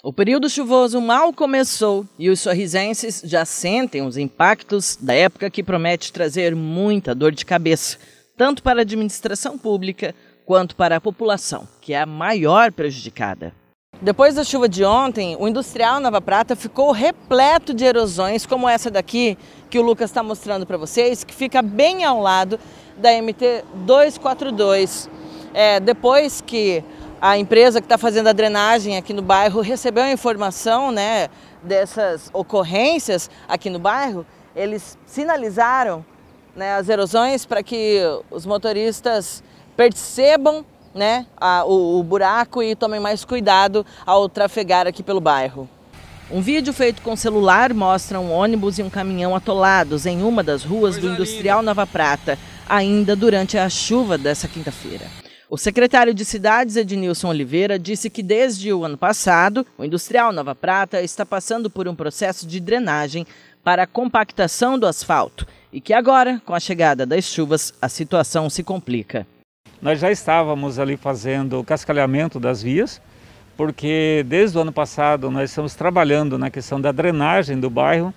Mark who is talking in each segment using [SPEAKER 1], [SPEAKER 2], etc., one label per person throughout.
[SPEAKER 1] O período chuvoso mal começou e os sorrisenses já sentem os impactos da época que promete trazer muita dor de cabeça, tanto para a administração pública quanto para a população, que é a maior prejudicada. Depois da chuva de ontem, o industrial Nova Prata ficou repleto de erosões, como essa daqui que o Lucas está mostrando para vocês, que fica bem ao lado da MT 242. É, depois que a empresa que está fazendo a drenagem aqui no bairro recebeu a informação né, dessas ocorrências aqui no bairro, eles sinalizaram né, as erosões para que os motoristas percebam né, a, o, o buraco e tomem mais cuidado ao trafegar aqui pelo bairro. Um vídeo feito com celular mostra um ônibus e um caminhão atolados em uma das ruas do Industrial Nova Prata, ainda durante a chuva dessa quinta-feira. O secretário de Cidades, Ednilson Oliveira, disse que desde o ano passado, o industrial Nova Prata está passando por um processo de drenagem para a compactação do asfalto e que agora, com a chegada das chuvas, a situação se complica.
[SPEAKER 2] Nós já estávamos ali fazendo o cascalhamento das vias, porque desde o ano passado nós estamos trabalhando na questão da drenagem do bairro.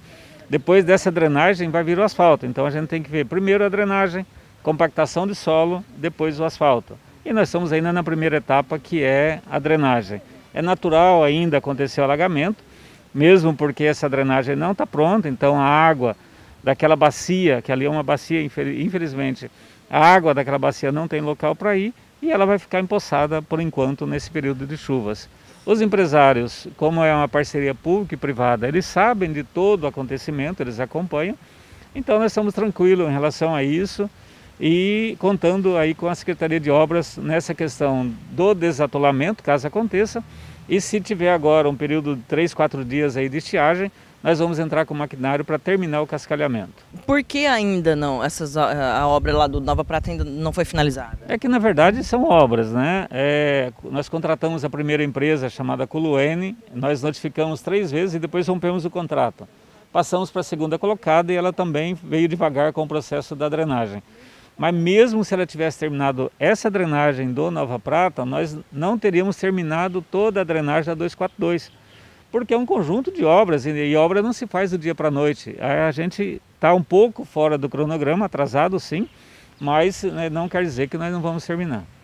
[SPEAKER 2] Depois dessa drenagem vai vir o asfalto, então a gente tem que ver primeiro a drenagem, compactação de solo, depois o asfalto. E nós estamos ainda na primeira etapa que é a drenagem. É natural ainda acontecer o alagamento, mesmo porque essa drenagem não está pronta, então a água daquela bacia, que ali é uma bacia, infelizmente, a água daquela bacia não tem local para ir e ela vai ficar empossada por enquanto nesse período de chuvas. Os empresários, como é uma parceria pública e privada, eles sabem de todo o acontecimento, eles acompanham, então nós estamos tranquilos em relação a isso e contando aí com a Secretaria de Obras nessa questão do desatolamento, caso aconteça, e se tiver agora um período de 3, 4 dias aí de estiagem, nós vamos entrar com o maquinário para terminar o cascalhamento. Por que ainda não essas, ah, a obra lá do Nova Prata ainda não foi finalizada? É que na verdade são obras, né? É, nós contratamos a primeira empresa chamada Culuene, nós notificamos três vezes e depois rompemos o contrato. Passamos para a segunda colocada e ela também veio devagar com o processo da drenagem. Mas mesmo se ela tivesse terminado essa drenagem do Nova Prata, nós não teríamos terminado toda a drenagem da 242, porque é um conjunto de obras e obra não se faz do dia para a noite. A gente está um pouco fora do cronograma, atrasado sim, mas né, não quer dizer que nós não vamos terminar.